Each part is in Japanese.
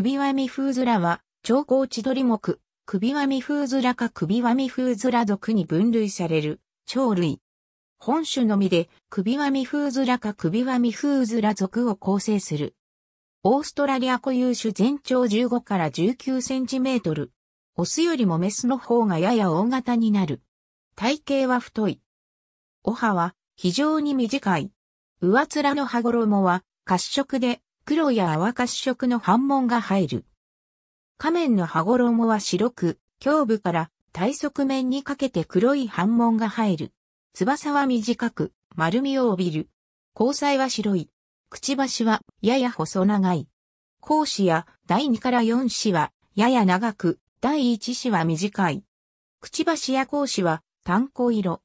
首輪ミフーズラは、超高地鳥目、首輪ミフーズラか首輪ミフーズラ属に分類される、鳥類。本種のみで、首輪ミフーズラか首輪ミフーズラ属を構成する。オーストラリア固有種全長15から19センチメートル。オスよりもメスの方がやや大型になる。体型は太い。お歯は非常に短い。上面の歯衣は褐色で黒や淡褐色の反紋が入る。仮面の羽衣は白く、胸部から体側面にかけて黒い反紋が入る。翼は短く、丸みを帯びる。交際は白い。くちばしはやや細長い。孔子や第二から四子はやや長く、第一子は短い。くちばしや孔子は単光色。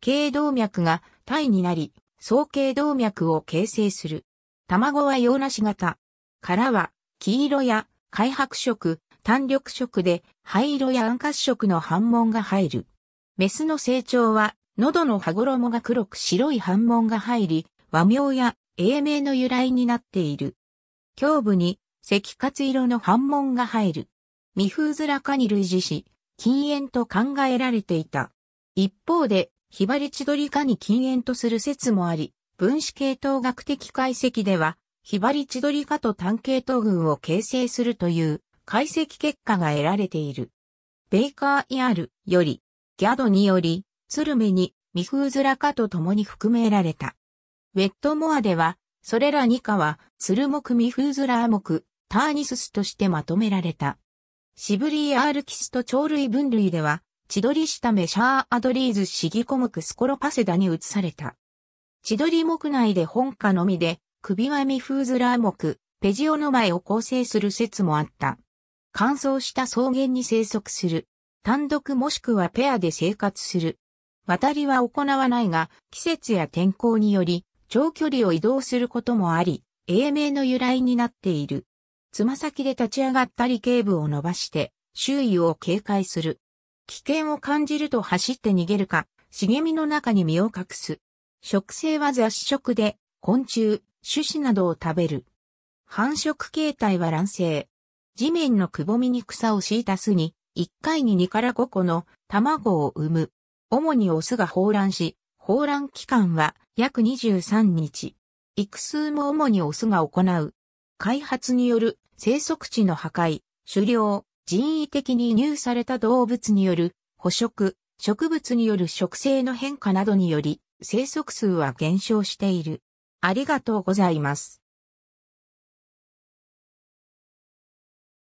頸動脈が体になり、総頸動脈を形成する。卵は洋梨型。殻は、黄色や、開白色、単緑色で、灰色や暗褐色の斑紋が入る。メスの成長は、喉の歯衣が黒く白い斑紋が入り、和名や英名の由来になっている。胸部に赤褐色の斑紋が入る。未風面化に類似し、禁煙と考えられていた。一方で、ヒバリチドリ科に禁煙とする説もあり、分子系統学的解析では、ヒバリチドリカと単系統群を形成するという解析結果が得られている。ベイカーイアルより、ギャドにより、ツルメに、ミフウズラカと共に含められた。ウェットモアでは、それら2科は、ツル目ミフウズラ目、ターニススとしてまとめられた。シブリーアールキスと鳥類分類では、チドリシタメシャーアドリーズシギコムクスコロパセダに移された。千鳥木内で本家のみで、首輪ミフーズラー木、ペジオの前を構成する説もあった。乾燥した草原に生息する。単独もしくはペアで生活する。渡りは行わないが、季節や天候により、長距離を移動することもあり、英名の由来になっている。つま先で立ち上がったり頸部を伸ばして、周囲を警戒する。危険を感じると走って逃げるか、茂みの中に身を隠す。食性は雑食で、昆虫、種子などを食べる。繁殖形態は卵生。地面のくぼみに草を敷いた巣に、1回に2から5個の卵を産む。主にオスが放卵し、放卵期間は約23日。育数も主にオスが行う。開発による生息地の破壊、狩猟、人為的に入された動物による捕食、植物による植生の変化などにより、生息数は減少している。ありがとうございます。